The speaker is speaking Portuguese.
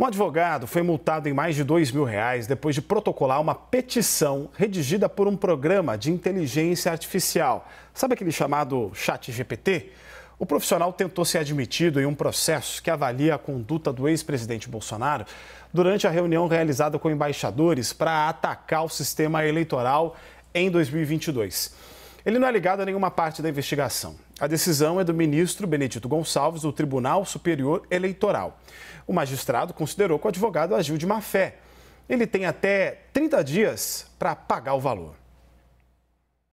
Um advogado foi multado em mais de 2 mil reais depois de protocolar uma petição redigida por um programa de inteligência artificial. Sabe aquele chamado Chat GPT? O profissional tentou ser admitido em um processo que avalia a conduta do ex-presidente Bolsonaro durante a reunião realizada com embaixadores para atacar o sistema eleitoral em 2022. Ele não é ligado a nenhuma parte da investigação. A decisão é do ministro Benedito Gonçalves, do Tribunal Superior Eleitoral. O magistrado considerou que o advogado agiu de má fé. Ele tem até 30 dias para pagar o valor.